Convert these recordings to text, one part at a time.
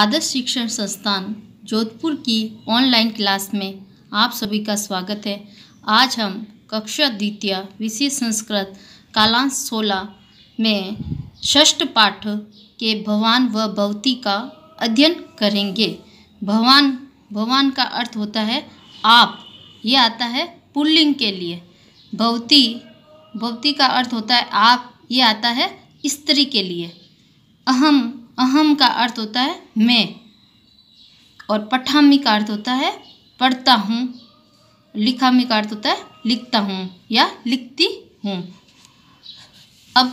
आदर्श शिक्षण संस्थान जोधपुर की ऑनलाइन क्लास में आप सभी का स्वागत है आज हम कक्षा द्वितीय विषय संस्कृत कालांश सोलह में षष्ठ पाठ के भवान व भवती का अध्ययन करेंगे भवान भवान का अर्थ होता है आप ये आता है पुल्लिंग के लिए भवती भवती का अर्थ होता है आप ये आता है स्त्री के लिए अहम अहम का अर्थ होता है मैं और पठामी का अर्थ होता है पढ़ता हूँ लिखामी का अर्थ होता है लिखता हूँ या लिखती हूँ अब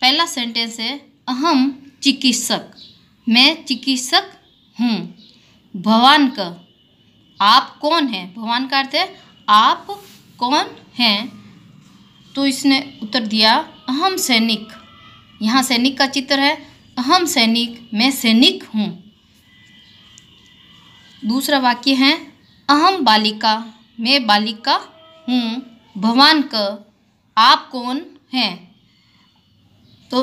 पहला सेंटेंस है अहम चिकित्सक मैं चिकित्सक हूँ भगवान का आप कौन हैं भगवान का अर्थ है आप कौन हैं तो इसने उत्तर दिया अहम सैनिक यहाँ सैनिक का चित्र है अहम सैनिक मैं सैनिक हूँ दूसरा वाक्य है अहम बालिका मैं बालिका हूँ भवान क आप कौन हैं तो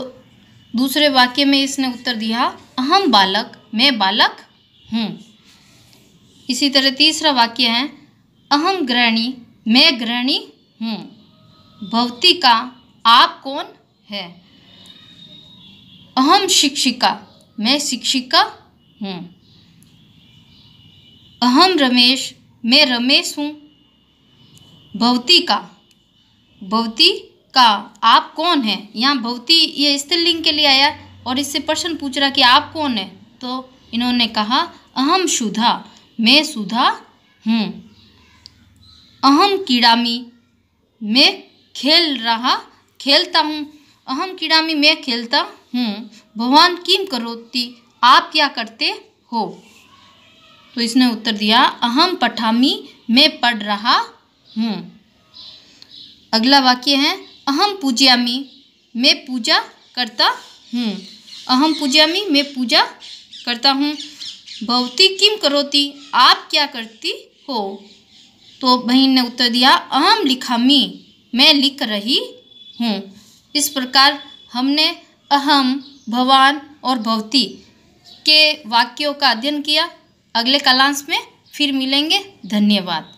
दूसरे वाक्य में इसने उत्तर दिया अहम बालक मैं बालक हूँ इसी तरह तीसरा वाक्य है अहम गृहणी मैं गृहणी हूँ भवती का आप कौन है अहम शिक्षिका मैं शिक्षिका हूँ अहम रमेश मैं रमेश हूँ भवती का भवती का आप कौन है यहाँ भवती ये स्त्रीलिंग के लिए आया और इससे प्रश्न पूछ रहा कि आप कौन है तो इन्होंने कहा अहम सुधा मैं सुधा हूँ अहम कीड़ामी मैं खेल रहा खेलता हूँ अहम क्रीड़ामी मैं खेलता हूँ भगवान किम करोति आप क्या करते हो तो इसने उत्तर दिया अहम पठामी मैं पढ़ रहा हूँ अगला वाक्य है अहम पूज्यामी मैं पूजा करता हूँ अहम पूज्यामी मैं पूजा करता हूँ भवती किम करोति आप क्या करती हो तो बहन ने उत्तर दिया अहम लिखामी मैं लिख रही हूँ इस प्रकार हमने अहम भवान और भवती के वाक्यों का अध्ययन किया अगले कलांश में फिर मिलेंगे धन्यवाद